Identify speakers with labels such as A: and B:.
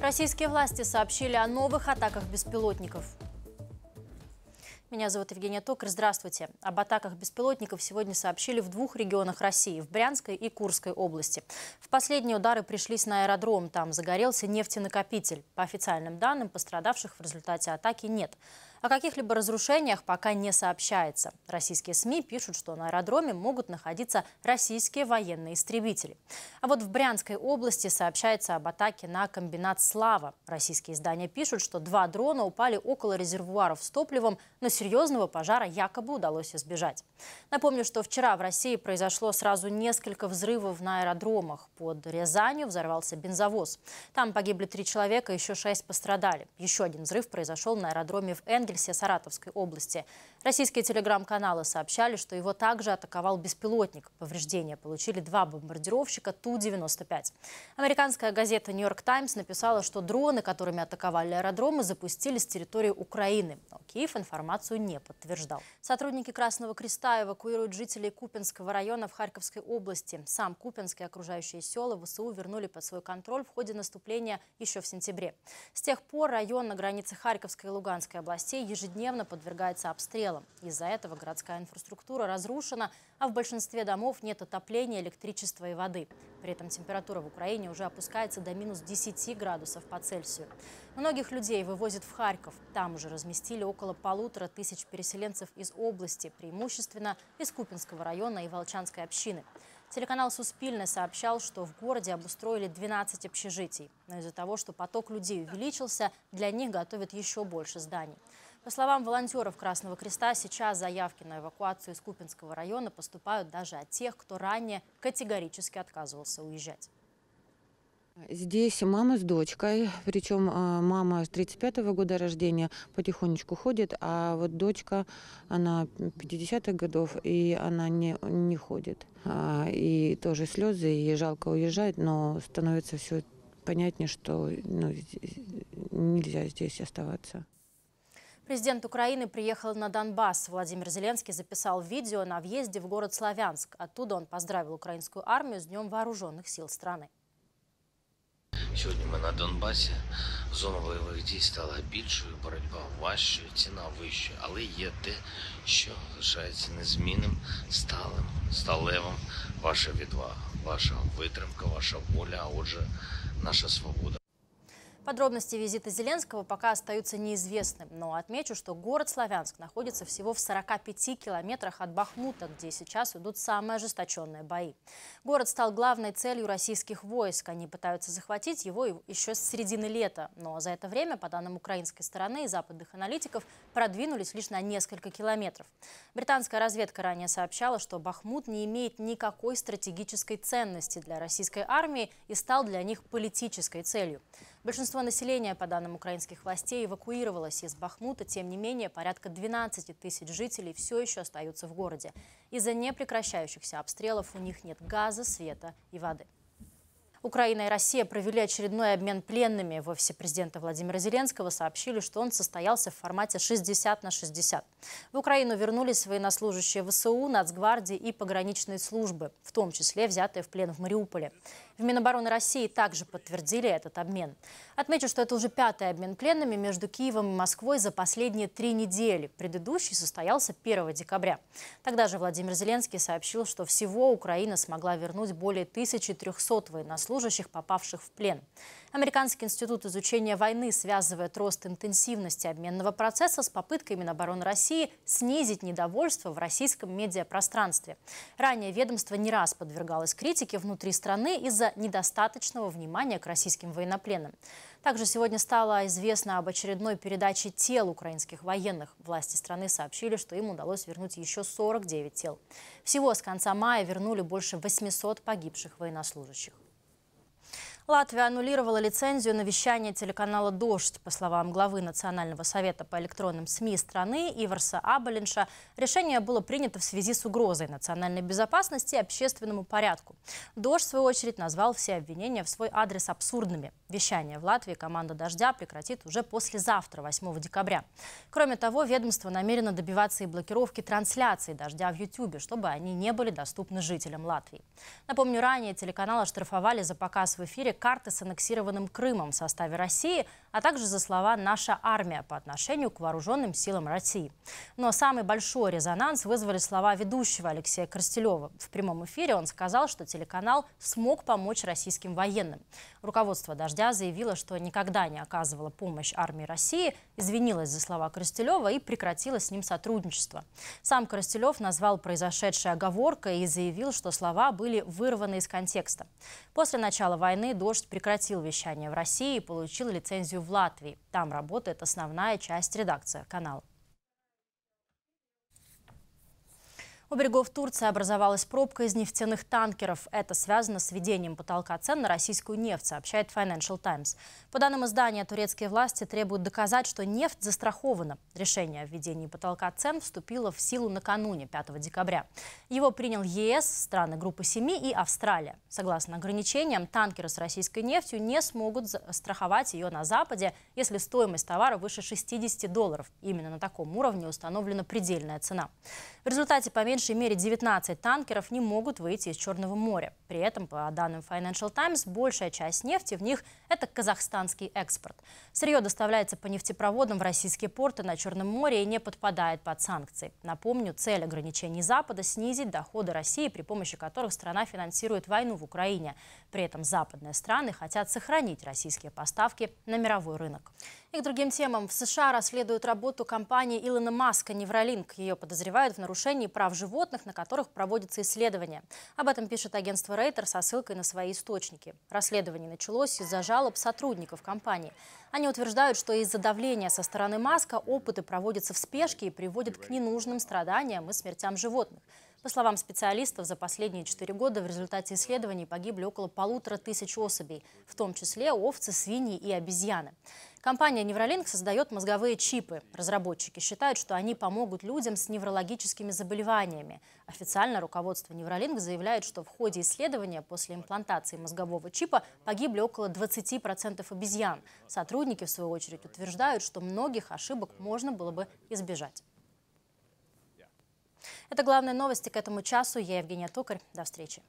A: Российские власти сообщили о новых атаках беспилотников. Меня зовут Евгения Токар. Здравствуйте. Об атаках беспилотников сегодня сообщили в двух регионах России – в Брянской и Курской области. В последние удары пришлись на аэродром. Там загорелся нефтенакопитель. По официальным данным, пострадавших в результате атаки нет. О каких-либо разрушениях пока не сообщается. Российские СМИ пишут, что на аэродроме могут находиться российские военные истребители. А вот в Брянской области сообщается об атаке на комбинат «Слава». Российские издания пишут, что два дрона упали около резервуаров с топливом, но серьезного пожара якобы удалось избежать. Напомню, что вчера в России произошло сразу несколько взрывов на аэродромах. Под Рязанью взорвался бензовоз. Там погибли три человека, еще шесть пострадали. Еще один взрыв произошел на аэродроме в Энгельсе Саратовской области. Российские телеграм-каналы сообщали, что его также атаковал беспилотник. Повреждения получили два бомбардировщика Ту-95. Американская газета «Нью-Йорк Таймс» написала, что дроны, которыми атаковали аэродромы, запустили с территории Украины. Но Киев информацию не подтверждал. Сотрудники Красного Креста эвакуируют жителей Купинского района в Харьковской области. Сам Купинск и окружающие села ВСУ вернули под свой контроль в ходе наступления еще в сентябре. С тех пор район на границе Харьковской и Луганской областей ежедневно подвергается обстрелам. Из-за этого городская инфраструктура разрушена, а в большинстве домов нет отопления, электричества и воды. При этом температура в Украине уже опускается до минус 10 градусов по Цельсию. Многих людей вывозят в Харьков. Там уже разместили около полутора тысяч переселенцев из области, преимущественно из Купинского района и Волчанской общины. Телеканал «Суспильное» сообщал, что в городе обустроили 12 общежитий. Но из-за того, что поток людей увеличился, для них готовят еще больше зданий. По словам волонтеров Красного Креста, сейчас заявки на эвакуацию из Купинского района поступают даже от тех, кто ранее категорически отказывался уезжать. Здесь мама с дочкой, причем а, мама с 35-го года рождения потихонечку ходит, а вот дочка, она 50-х годов, и она не, не ходит. А, и тоже слезы, и жалко уезжать, но становится все понятнее, что ну, нельзя здесь оставаться. Президент Украины приехал на Донбасс. Владимир Зеленский записал видео на въезде в город Славянск. Оттуда он поздравил украинскую армию с Днем вооруженных сил страны. Сьогодні ми на Донбасі. Зона бойових дій стала більшою, боротьба важчою, ціна вищою, але є те, що залишається незмінним, сталим, сталевим. Ваша відвага, ваша витримка, ваша воля, а отже, наша свобода. Подробности визита Зеленского пока остаются неизвестны, но отмечу, что город Славянск находится всего в 45 километрах от Бахмута, где сейчас идут самые ожесточенные бои. Город стал главной целью российских войск. Они пытаются захватить его еще с середины лета, но за это время, по данным украинской стороны и западных аналитиков, продвинулись лишь на несколько километров. Британская разведка ранее сообщала, что Бахмут не имеет никакой стратегической ценности для российской армии и стал для них политической целью. Большинство населения, по данным украинских властей, эвакуировалось из Бахмута. Тем не менее, порядка 12 тысяч жителей все еще остаются в городе. Из-за непрекращающихся обстрелов у них нет газа, света и воды. Украина и Россия провели очередной обмен пленными. В офисе президента Владимира Зеленского сообщили, что он состоялся в формате 60 на 60. В Украину вернулись военнослужащие ВСУ, Нацгвардии и пограничные службы, в том числе взятые в плен в Мариуполе. В Минобороны России также подтвердили этот обмен. Отмечу, что это уже пятый обмен пленными между Киевом и Москвой за последние три недели. Предыдущий состоялся 1 декабря. Тогда же Владимир Зеленский сообщил, что всего Украина смогла вернуть более 1300 военнослужащих, попавших в плен. Американский институт изучения войны связывает рост интенсивности обменного процесса с попыткой Минобороны России снизить недовольство в российском медиапространстве. Ранее ведомство не раз подвергалось критике внутри страны из-за недостаточного внимания к российским военнопленным. Также сегодня стало известно об очередной передаче тел украинских военных. Власти страны сообщили, что им удалось вернуть еще 49 тел. Всего с конца мая вернули больше 800 погибших военнослужащих. Латвия аннулировала лицензию на вещание телеканала «Дождь». По словам главы Национального совета по электронным СМИ страны Иварса Абалинша, решение было принято в связи с угрозой национальной безопасности и общественному порядку. «Дождь», в свою очередь, назвал все обвинения в свой адрес абсурдными. Вещание в Латвии команда «Дождя» прекратит уже послезавтра, 8 декабря. Кроме того, ведомство намерено добиваться и блокировки трансляций «Дождя» в YouTube, чтобы они не были доступны жителям Латвии. Напомню, ранее телеканал оштрафовали за показ в эфире карты с аннексированным Крымом в составе России – а также за слова «наша армия» по отношению к вооруженным силам России. Но самый большой резонанс вызвали слова ведущего Алексея Корстелева. В прямом эфире он сказал, что телеканал смог помочь российским военным. Руководство «Дождя» заявило, что никогда не оказывало помощь армии России, извинилось за слова Коростелева и прекратило с ним сотрудничество. Сам Коростелев назвал произошедшее оговоркой и заявил, что слова были вырваны из контекста. После начала войны «Дождь» прекратил вещание в России и получил лицензию в Латвии. Там работает основная часть редакции канала. У берегов Турции образовалась пробка из нефтяных танкеров. Это связано с введением потолка цен на российскую нефть, сообщает Financial Times. По данным издания, турецкие власти требуют доказать, что нефть застрахована. Решение о введении потолка цен вступило в силу накануне, 5 декабря. Его принял ЕС, страны Группы 7 и Австралия. Согласно ограничениям, танкеры с российской нефтью не смогут страховать ее на Западе, если стоимость товара выше 60 долларов. Именно на таком уровне установлена предельная цена. В результате поменьше меньшей мере 19 танкеров не могут выйти из Черного моря. При этом, по данным Financial Times, большая часть нефти в них – это казахстанский экспорт. Сырье доставляется по нефтепроводам в российские порты на Черном море и не подпадает под санкции. Напомню, цель ограничений Запада – снизить доходы России, при помощи которых страна финансирует войну в Украине. При этом западные страны хотят сохранить российские поставки на мировой рынок. И к другим темам. В США расследуют работу компании Илона Маска «Невролинк». Ее подозревают в нарушении прав животных, на которых проводятся исследования. Об этом пишет агентство Рейтер со ссылкой на свои источники. Расследование началось из-за жалоб сотрудников компании. Они утверждают, что из-за давления со стороны Маска опыты проводятся в спешке и приводят к ненужным страданиям и смертям животных. По словам специалистов, за последние четыре года в результате исследований погибли около полутора тысяч особей, в том числе овцы, свиньи и обезьяны. Компания Neuralink создает мозговые чипы. Разработчики считают, что они помогут людям с неврологическими заболеваниями. Официально руководство Neuralink заявляет, что в ходе исследования после имплантации мозгового чипа погибли около 20% обезьян. Сотрудники, в свою очередь, утверждают, что многих ошибок можно было бы избежать. Это главные новости к этому часу. Я Евгения Токарь. До встречи.